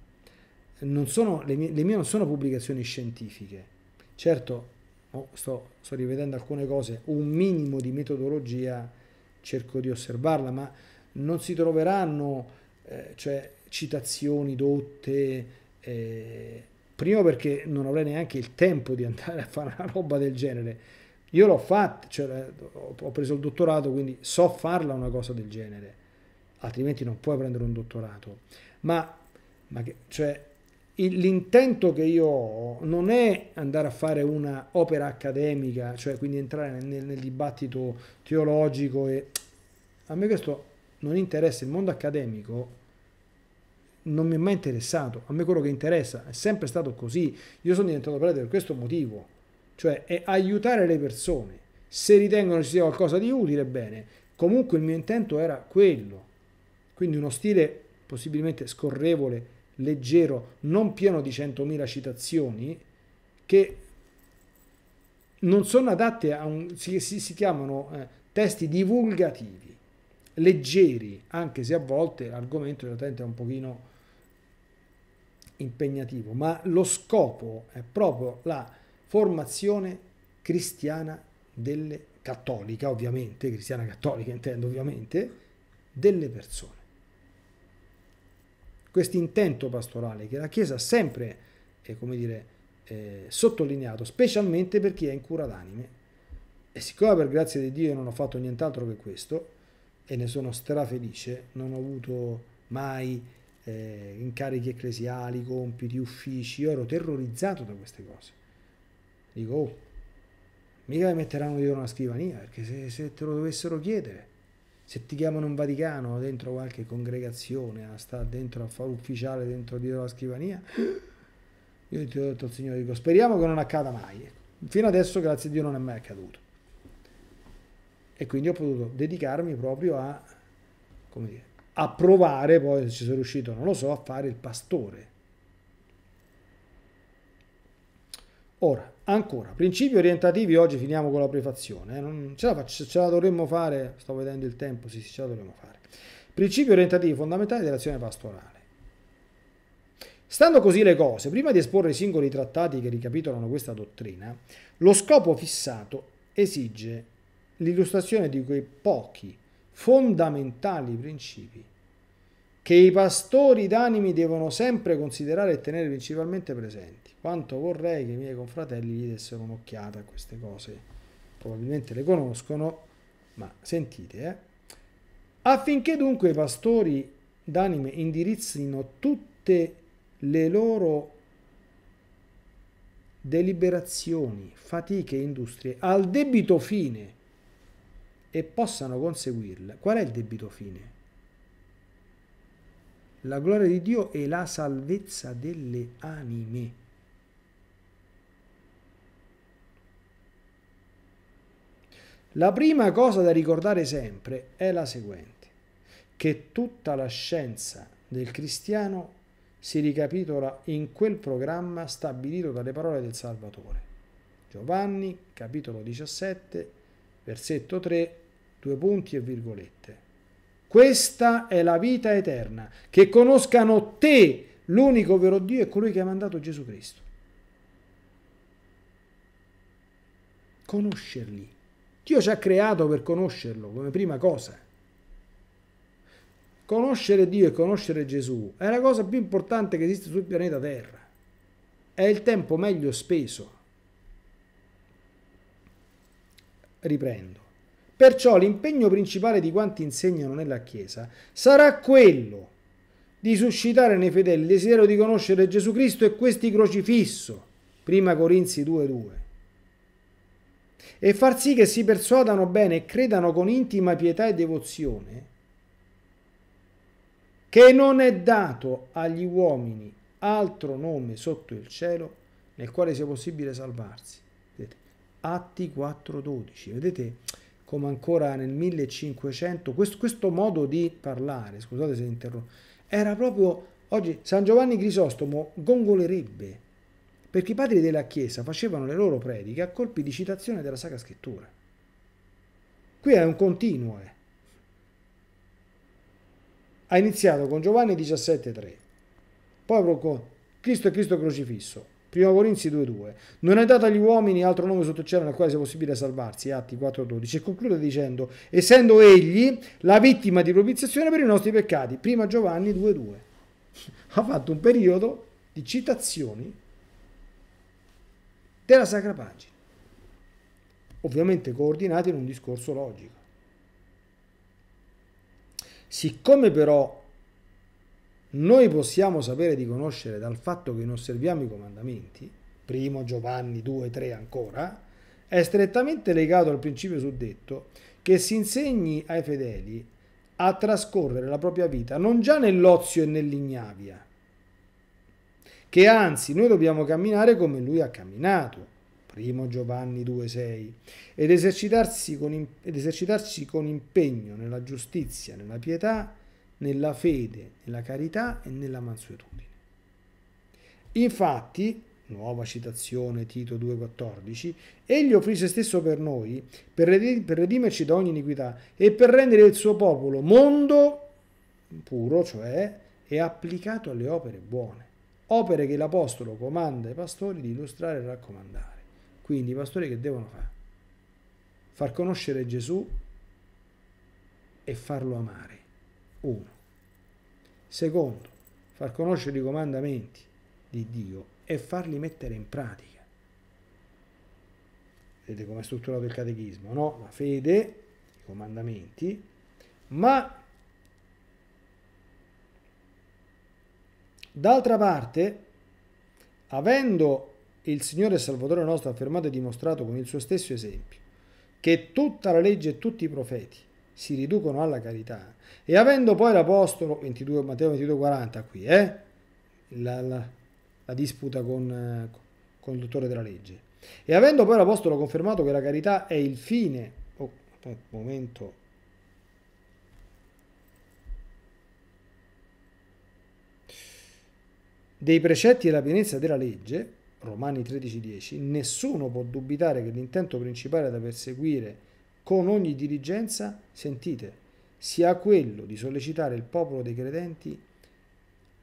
sono, le, mie, le, mie, non sono pubblicazioni scientifiche. Certo, oh, sto, sto rivedendo alcune cose, un minimo di metodologia cerco di osservarla, ma non si troveranno eh, cioè, citazioni dotte, eh, primo perché non avrei neanche il tempo di andare a fare una roba del genere. Io l'ho fatta, cioè, ho preso il dottorato, quindi so farla una cosa del genere, altrimenti non puoi prendere un dottorato. Ma, ma che, cioè, l'intento che io ho non è andare a fare una opera accademica, cioè quindi entrare nel, nel dibattito teologico e a me questo non interessa il mondo accademico, non mi è mai interessato. A me quello che interessa è sempre stato così. Io sono diventato prete per questo motivo, cioè è aiutare le persone. Se ritengono ci sia qualcosa di utile, bene. Comunque il mio intento era quello. Quindi uno stile possibilmente scorrevole, leggero, non pieno di 100.000 citazioni, che non sono adatte a un... si, si, si chiamano eh, testi divulgativi leggeri, anche se a volte l'argomento dell'utente è un pochino impegnativo, ma lo scopo è proprio la formazione cristiana delle cattolica, ovviamente, cristiana cattolica intendo ovviamente, delle persone. Questo intento pastorale che la Chiesa ha sempre, eh, come dire, eh, sottolineato, specialmente per chi è in cura d'anime. E siccome per grazia di Dio non ho fatto nient'altro che questo, e ne sono strafelice, non ho avuto mai eh, incarichi ecclesiali, compiti, uffici, io ero terrorizzato da queste cose. Dico, oh, mica mi metteranno dietro una scrivania, perché se, se te lo dovessero chiedere, se ti chiamano in Vaticano, dentro qualche congregazione, a stare dentro a fare ufficiale, dentro dietro la scrivania, io ti ho detto al Signore, dico, speriamo che non accada mai. Ecco. Fino adesso, grazie a Dio, non è mai accaduto e quindi ho potuto dedicarmi proprio a, come dire, a provare, poi se ci sono riuscito non lo so, a fare il pastore. Ora, ancora, principi orientativi, oggi finiamo con la prefazione, eh? non, ce, la faccio, ce la dovremmo fare, sto vedendo il tempo, sì, sì, ce la dovremmo fare. Principi orientativi fondamentali dell'azione pastorale. Stando così le cose, prima di esporre i singoli trattati che ricapitolano questa dottrina, lo scopo fissato esige l'illustrazione di quei pochi fondamentali principi che i pastori d'animi devono sempre considerare e tenere principalmente presenti. Quanto vorrei che i miei confratelli gli dessero un'occhiata a queste cose, probabilmente le conoscono, ma sentite, eh? Affinché dunque i pastori d'anime indirizzino tutte le loro deliberazioni, fatiche e industrie al debito fine e possano conseguirla. Qual è il debito fine? La gloria di Dio e la salvezza delle anime. La prima cosa da ricordare sempre è la seguente, che tutta la scienza del cristiano si ricapitola in quel programma stabilito dalle parole del Salvatore. Giovanni, capitolo 17, versetto 3 due punti e virgolette. Questa è la vita eterna, che conoscano te, l'unico vero Dio, e colui che ha mandato Gesù Cristo. Conoscerli. Dio ci ha creato per conoscerlo come prima cosa. Conoscere Dio e conoscere Gesù è la cosa più importante che esiste sul pianeta Terra. È il tempo meglio speso. Riprendo Perciò l'impegno principale di quanti insegnano nella Chiesa sarà quello di suscitare nei fedeli il desiderio di conoscere Gesù Cristo e questi crocifisso, 1 Corinzi 2.2, e far sì che si persuadano bene e credano con intima pietà e devozione che non è dato agli uomini altro nome sotto il cielo nel quale sia possibile salvarsi. Vedete? Atti 4.12, vedete? come ancora nel 1500, questo, questo modo di parlare, scusate se interrompo, era proprio oggi San Giovanni Crisostomo gongolerebbe, perché i padri della Chiesa facevano le loro prediche a colpi di citazione della Sacra Scrittura. Qui è un continuo. Eh. Ha iniziato con Giovanni 17,3, poi con Cristo e Cristo crocifisso, Prima Corinzi 2.2. Non è dato agli uomini altro nome sotto il cielo nel quale sia possibile salvarsi, Atti 4.12. E conclude dicendo, essendo egli la vittima di propiziazione per i nostri peccati. Prima Giovanni 2.2. Ha fatto un periodo di citazioni della Sacra Pagina. Ovviamente coordinate in un discorso logico. Siccome però noi possiamo sapere di conoscere dal fatto che non osserviamo i comandamenti, primo Giovanni 2, 3 ancora, è strettamente legato al principio suddetto che si insegni ai fedeli a trascorrere la propria vita non già nell'ozio e nell'ignavia, che anzi noi dobbiamo camminare come lui ha camminato, primo Giovanni 2,6, ed, esercitarsi con, ed esercitarsi con impegno nella giustizia, nella pietà, nella fede, nella carità e nella mansuetudine. Infatti, nuova citazione Tito 2,14, egli offrì se stesso per noi, per redimerci da ogni iniquità e per rendere il suo popolo mondo puro, cioè, e applicato alle opere buone, opere che l'Apostolo comanda ai pastori di illustrare e raccomandare. Quindi i pastori che devono fare? Far conoscere Gesù e farlo amare. 1. Secondo, far conoscere i comandamenti di Dio e farli mettere in pratica. Vedete come è strutturato il catechismo, no? La fede, i comandamenti, ma d'altra parte, avendo il Signore Salvatore nostro affermato e dimostrato con il suo stesso esempio che tutta la legge e tutti i profeti si riducono alla carità. E avendo poi l'Apostolo, 22, Matteo 22,40 qui, eh, la, la, la disputa con, eh, con il dottore della legge, e avendo poi l'Apostolo confermato che la carità è il fine, oh, un momento, dei precetti e la pienezza della legge, Romani 13,10, nessuno può dubitare che l'intento principale da perseguire con ogni diligenza sentite, sia quello di sollecitare il popolo dei credenti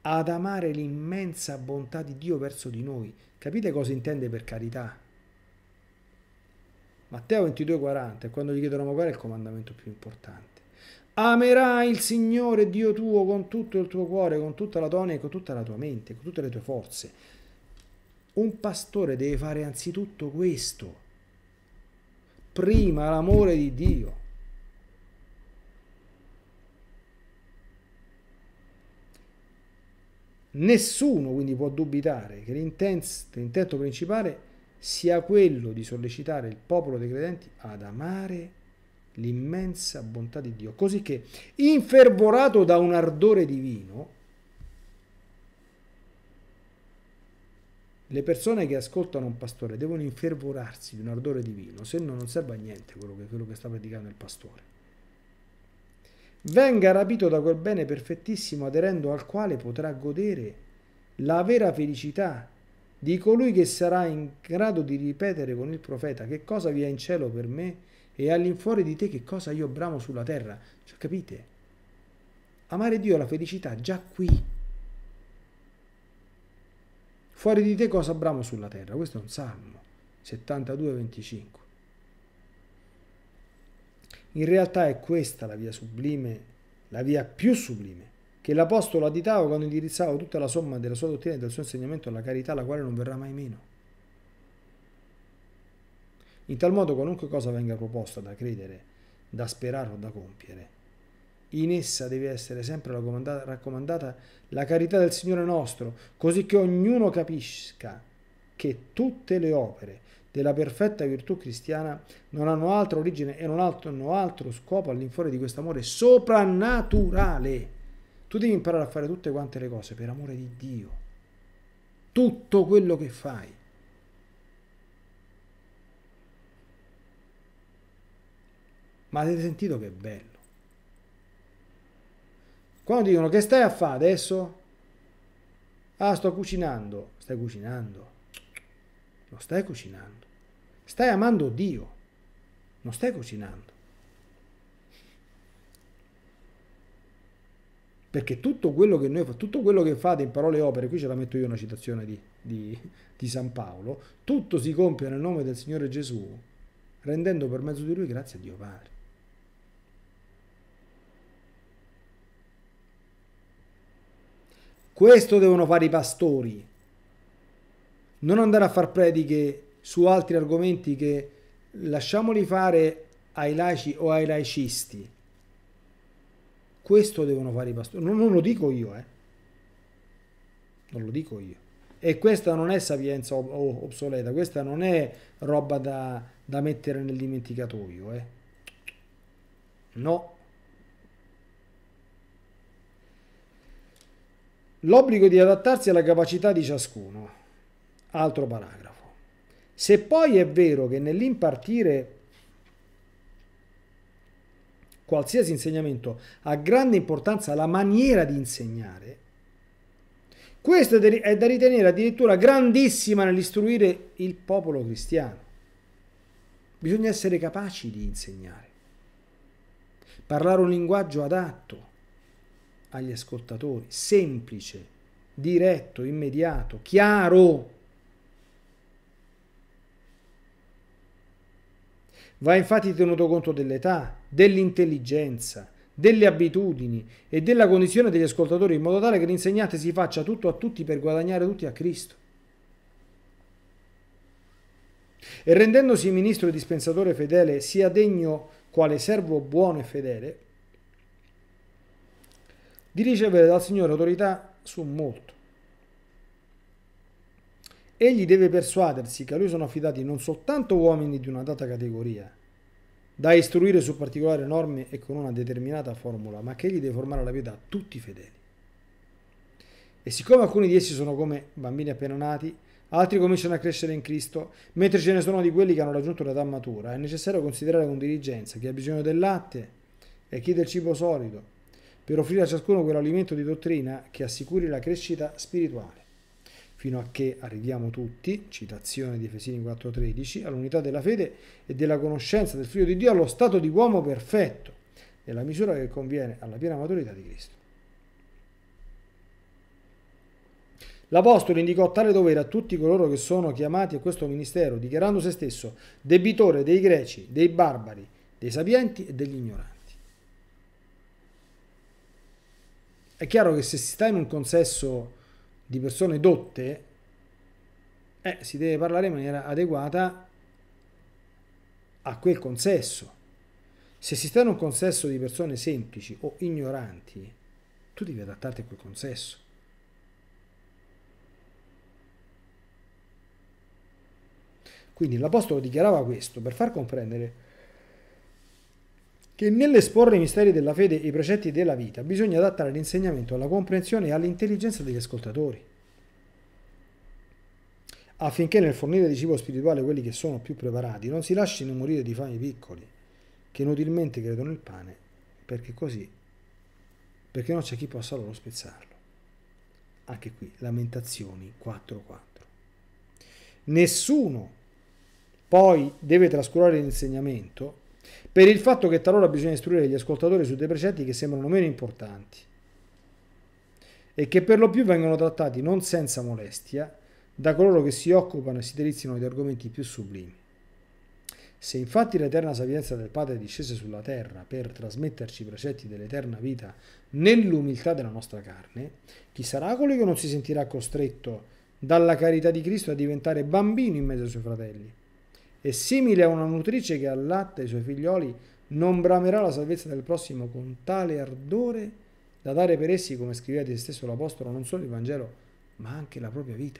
ad amare l'immensa bontà di Dio verso di noi. Capite cosa intende per carità? Matteo 22,40 quando gli chiedono qual è il comandamento più importante. Amerai il Signore Dio tuo con tutto il tuo cuore, con tutta la tua e con tutta la tua mente, con tutte le tue forze. Un pastore deve fare anzitutto questo prima l'amore di Dio. Nessuno quindi può dubitare che l'intento principale sia quello di sollecitare il popolo dei credenti ad amare l'immensa bontà di Dio, così che, infervorato da un ardore divino, Le persone che ascoltano un pastore devono infervorarsi di un ardore divino, se no non serve a niente quello che, quello che sta predicando il pastore. Venga rapito da quel bene perfettissimo aderendo al quale potrà godere la vera felicità di colui che sarà in grado di ripetere con il profeta che cosa vi è in cielo per me e all'infuori di te che cosa io bramo sulla terra. Cioè, capite? Amare Dio e la felicità già qui Fuori di te cosa bramo sulla terra? Questo è un salmo, 72-25. In realtà è questa la via sublime, la via più sublime, che l'Apostolo additava quando indirizzava tutta la somma della sua dottrina e del suo insegnamento alla carità, la quale non verrà mai meno. In tal modo qualunque cosa venga proposta da credere, da sperare o da compiere, in essa deve essere sempre raccomandata la carità del Signore nostro, così che ognuno capisca che tutte le opere della perfetta virtù cristiana non hanno altra origine e non hanno altro scopo all'infuori di questo amore soprannaturale. Tu devi imparare a fare tutte quante le cose per amore di Dio. Tutto quello che fai. Ma avete sentito che bello? Quando dicono che stai a fare adesso? Ah, sto cucinando. Stai cucinando. Non stai cucinando. Stai amando Dio. Non stai cucinando. Perché tutto quello che noi tutto quello che fate in parole e opere, qui ce la metto io una citazione di, di, di San Paolo, tutto si compie nel nome del Signore Gesù, rendendo per mezzo di Lui grazie a Dio Padre. Questo devono fare i pastori. Non andare a far prediche su altri argomenti che lasciamoli fare ai laici o ai laicisti. Questo devono fare i pastori. Non, non lo dico io, eh. Non lo dico io. E questa non è sapienza obsoleta, questa non è roba da, da mettere nel dimenticatoio, eh. No. l'obbligo di adattarsi alla capacità di ciascuno. Altro paragrafo. Se poi è vero che nell'impartire qualsiasi insegnamento ha grande importanza la maniera di insegnare, questo è da ritenere addirittura grandissima nell'istruire il popolo cristiano. Bisogna essere capaci di insegnare, parlare un linguaggio adatto, agli ascoltatori, semplice, diretto, immediato, chiaro. Va infatti tenuto conto dell'età, dell'intelligenza, delle abitudini e della condizione degli ascoltatori in modo tale che l'insegnante si faccia tutto a tutti per guadagnare tutti a Cristo. E rendendosi ministro e dispensatore fedele, sia degno quale servo buono e fedele, di ricevere dal Signore autorità su molto. Egli deve persuadersi che a lui sono affidati non soltanto uomini di una data categoria, da istruire su particolari norme e con una determinata formula, ma che egli deve formare la pietà a tutti i fedeli. E siccome alcuni di essi sono come bambini appena nati, altri cominciano a crescere in Cristo, mentre ce ne sono di quelli che hanno raggiunto l'età matura, è necessario considerare con diligenza chi ha bisogno del latte e chi del cibo solido per offrire a ciascuno quell'alimento di dottrina che assicuri la crescita spirituale. Fino a che arriviamo tutti, citazione di Efesini 4.13, all'unità della fede e della conoscenza del Figlio di Dio, allo stato di uomo perfetto, nella misura che conviene alla piena maturità di Cristo. L'Apostolo indicò tale dovere a tutti coloro che sono chiamati a questo ministero, dichiarando se stesso debitore dei greci, dei barbari, dei sapienti e degli ignoranti. È chiaro che se si sta in un consesso di persone dotte, eh, si deve parlare in maniera adeguata a quel consesso. Se si sta in un consesso di persone semplici o ignoranti, tu devi adattarti a quel consesso. Quindi l'Apostolo dichiarava questo per far comprendere che nell'esporre i misteri della fede e i precetti della vita bisogna adattare l'insegnamento alla comprensione e all'intelligenza degli ascoltatori, affinché nel fornire di cibo spirituale quelli che sono più preparati non si lasciano morire di fame i piccoli, che inutilmente credono il pane, perché così, perché non c'è chi possa loro spezzarlo. Anche qui, Lamentazioni 4.4. Nessuno poi deve trascurare l'insegnamento per il fatto che talora bisogna istruire gli ascoltatori su dei precetti che sembrano meno importanti e che per lo più vengono trattati non senza molestia da coloro che si occupano e si deliziano di argomenti più sublimi. Se infatti l'eterna sapienza del Padre discese sulla terra per trasmetterci i precetti dell'eterna vita nell'umiltà della nostra carne, chi sarà colui che non si sentirà costretto dalla carità di Cristo a diventare bambino in mezzo ai suoi fratelli? e simile a una nutrice che allatta i suoi figlioli, non bramerà la salvezza del prossimo con tale ardore da dare per essi, come scriveva di se stesso l'Apostolo, non solo il Vangelo, ma anche la propria vita.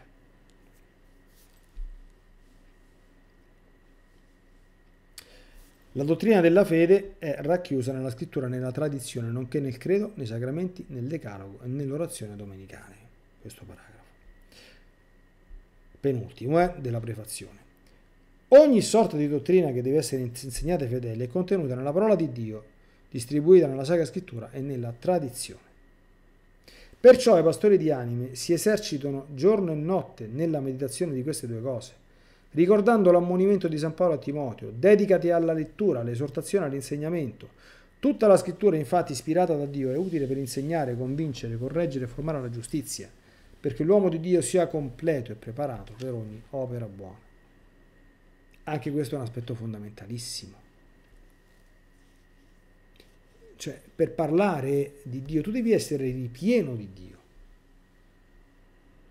La dottrina della fede è racchiusa nella scrittura, nella tradizione, nonché nel credo, nei sacramenti, nel decalogo e nell'orazione domenicale. Questo paragrafo. Penultimo è eh, della prefazione. Ogni sorta di dottrina che deve essere insegnata ai fedeli è contenuta nella parola di Dio, distribuita nella Sacra Scrittura e nella tradizione. Perciò i pastori di anime si esercitano giorno e notte nella meditazione di queste due cose, ricordando l'ammonimento di San Paolo a Timoteo, dedicati alla lettura, all'esortazione, all'insegnamento. Tutta la scrittura, infatti, ispirata da Dio, è utile per insegnare, convincere, correggere e formare la giustizia, perché l'uomo di Dio sia completo e preparato per ogni opera buona. Anche questo è un aspetto fondamentalissimo. Cioè, per parlare di Dio, tu devi essere ripieno di Dio.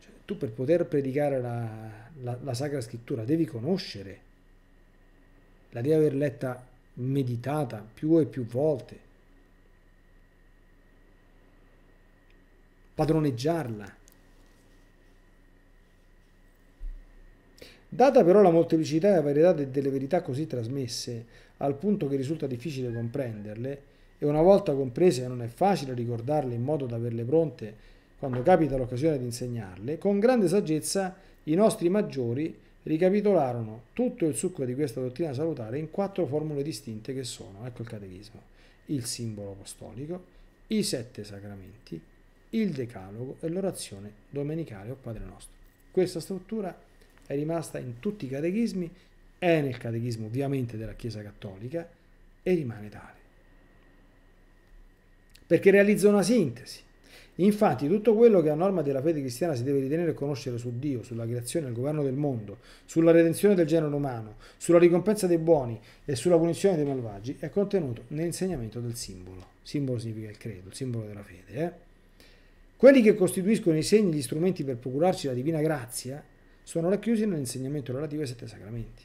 Cioè, tu per poter predicare la, la, la Sacra Scrittura devi conoscere, la devi aver letta meditata più e più volte, padroneggiarla Data però la molteplicità e la varietà delle verità così trasmesse, al punto che risulta difficile comprenderle, e una volta comprese non è facile ricordarle in modo da averle pronte quando capita l'occasione di insegnarle, con grande saggezza i nostri maggiori ricapitolarono tutto il succo di questa dottrina salutare in quattro formule distinte che sono, ecco il catechismo, il simbolo apostolico, i sette sacramenti, il decalogo e l'orazione domenicale o Padre nostro. Questa struttura è rimasta in tutti i catechismi, è nel catechismo ovviamente della Chiesa Cattolica e rimane tale. Perché realizza una sintesi. Infatti tutto quello che a norma della fede cristiana si deve ritenere e conoscere su Dio, sulla creazione e il governo del mondo, sulla redenzione del genere umano, sulla ricompensa dei buoni e sulla punizione dei malvagi è contenuto nell'insegnamento del simbolo. Simbolo significa il credo, il simbolo della fede. Eh? Quelli che costituiscono i segni, e gli strumenti per procurarci la divina grazia sono racchiusi nell'insegnamento relativo ai sette sacramenti.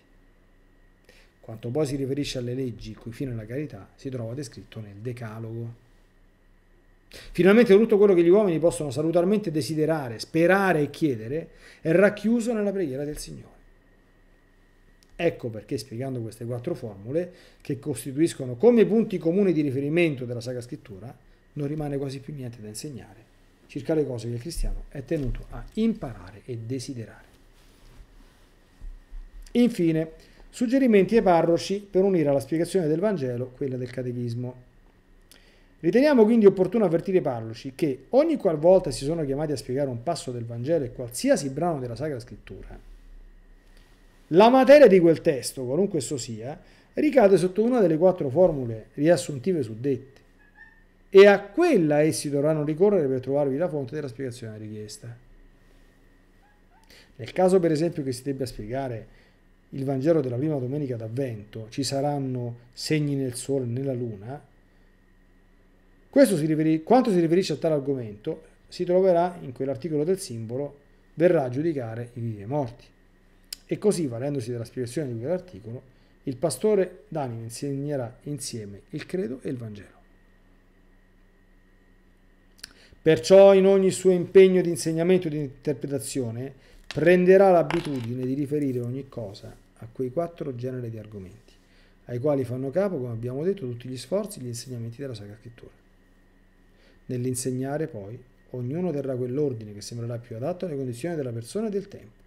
Quanto poi si riferisce alle leggi, cui fine è la carità, si trova descritto nel Decalogo. Finalmente tutto quello che gli uomini possono salutarmente desiderare, sperare e chiedere è racchiuso nella preghiera del Signore. Ecco perché spiegando queste quattro formule, che costituiscono come punti comuni di riferimento della Sacra Scrittura, non rimane quasi più niente da insegnare circa le cose che il cristiano è tenuto a imparare e desiderare. Infine, suggerimenti ai parroci per unire alla spiegazione del Vangelo quella del Catechismo. Riteniamo quindi opportuno avvertire i parroci che ogni qualvolta si sono chiamati a spiegare un passo del Vangelo e qualsiasi brano della Sacra Scrittura, la materia di quel testo, qualunque esso sia, ricade sotto una delle quattro formule riassuntive suddette e a quella essi dovranno ricorrere per trovarvi la fonte della spiegazione richiesta. Nel caso per esempio che si debba spiegare il Vangelo della prima domenica d'Avvento, ci saranno segni nel sole e nella luna, si riferì, quanto si riferisce a tale argomento si troverà in quell'articolo del simbolo verrà a giudicare i vivi e i morti. E così, valendosi della spiegazione di quell'articolo, il pastore d'anima insegnerà insieme il credo e il Vangelo. Perciò in ogni suo impegno di insegnamento e di interpretazione prenderà l'abitudine di riferire ogni cosa a quei quattro generi di argomenti, ai quali fanno capo, come abbiamo detto, tutti gli sforzi e gli insegnamenti della Sacra Scrittura. Nell'insegnare poi, ognuno terrà quell'ordine che sembrerà più adatto alle condizioni della persona e del tempo.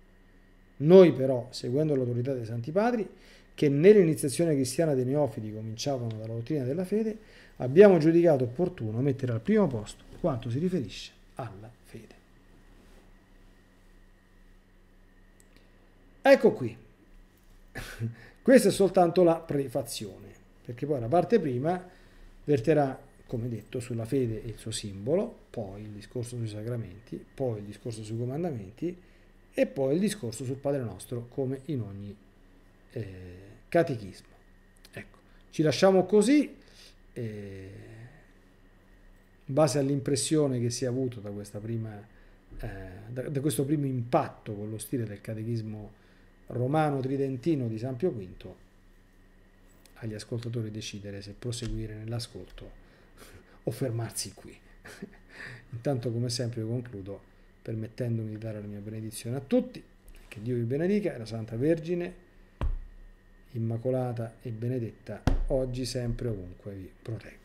Noi però, seguendo l'autorità dei Santi Padri, che nell'iniziazione cristiana dei neofiti cominciavano dalla dottrina della fede, abbiamo giudicato opportuno mettere al primo posto quanto si riferisce alla Ecco qui. Questa è soltanto la prefazione, perché poi la parte prima verterà, come detto, sulla fede e il suo simbolo, poi il discorso sui sacramenti, poi il discorso sui comandamenti e poi il discorso sul Padre nostro, come in ogni eh, catechismo. Ecco, ci lasciamo così. Eh, in base all'impressione che si è avuto da, prima, eh, da, da questo primo impatto con lo stile del catechismo romano tridentino di San Pio V, agli ascoltatori decidere se proseguire nell'ascolto o fermarsi qui. Intanto come sempre concludo permettendomi di dare la mia benedizione a tutti, che Dio vi benedica e la Santa Vergine Immacolata e Benedetta, oggi sempre ovunque vi proteggo.